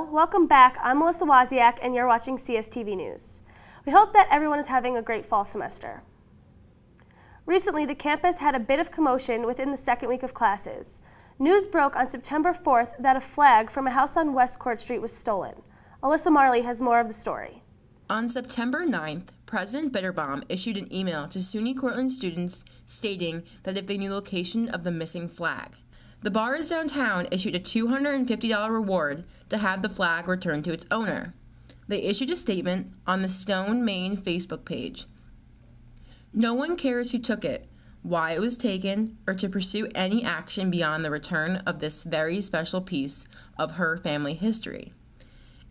welcome back. I'm Melissa Wozniak, and you're watching CSTV News. We hope that everyone is having a great fall semester. Recently, the campus had a bit of commotion within the second week of classes. News broke on September 4th that a flag from a house on West Court Street was stolen. Alyssa Marley has more of the story. On September 9th, President Bitterbaum issued an email to SUNY Cortland students stating that if they knew location of the missing flag, the bars downtown issued a $250 reward to have the flag returned to its owner. They issued a statement on the Stone, Main Facebook page. No one cares who took it, why it was taken, or to pursue any action beyond the return of this very special piece of her family history.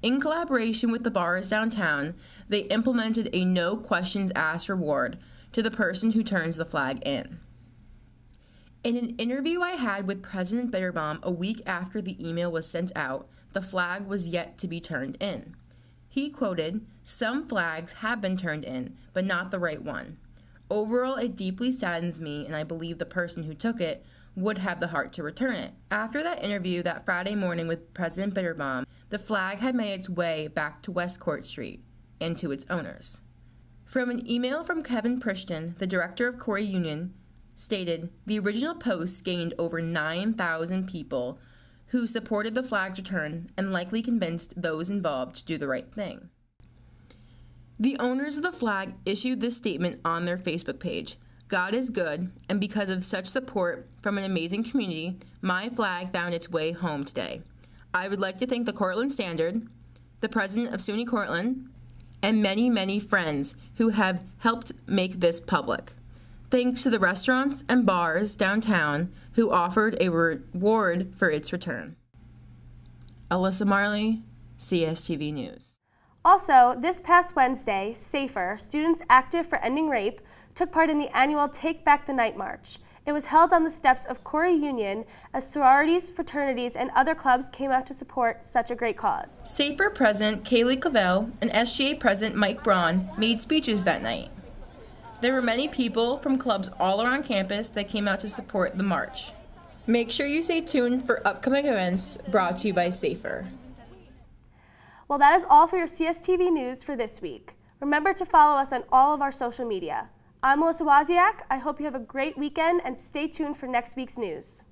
In collaboration with the bars downtown, they implemented a no questions asked reward to the person who turns the flag in. In an interview I had with President Bitterbaum a week after the email was sent out, the flag was yet to be turned in. He quoted, Some flags have been turned in, but not the right one. Overall, it deeply saddens me, and I believe the person who took it would have the heart to return it. After that interview that Friday morning with President Bitterbaum, the flag had made its way back to West Court Street and to its owners. From an email from Kevin Prishton, the director of Corey Union, stated the original post gained over 9,000 people who supported the flag's return and likely convinced those involved to do the right thing. The owners of the flag issued this statement on their Facebook page God is good, and because of such support from an amazing community, my flag found its way home today. I would like to thank the Cortland Standard, the president of SUNY Cortland, and many, many friends who have helped make this public thanks to the restaurants and bars downtown who offered a reward for its return. Alyssa Marley, CSTV News. Also, this past Wednesday, SAFER, Students Active for Ending Rape, took part in the annual Take Back the Night March. It was held on the steps of Corey Union as sororities, fraternities, and other clubs came out to support such a great cause. SAFER President Kaylee Cavell and SGA President Mike Braun made speeches that night. There were many people from clubs all around campus that came out to support the march. Make sure you stay tuned for upcoming events brought to you by SAFER. Well, that is all for your CSTV news for this week. Remember to follow us on all of our social media. I'm Melissa Wozniak. I hope you have a great weekend and stay tuned for next week's news.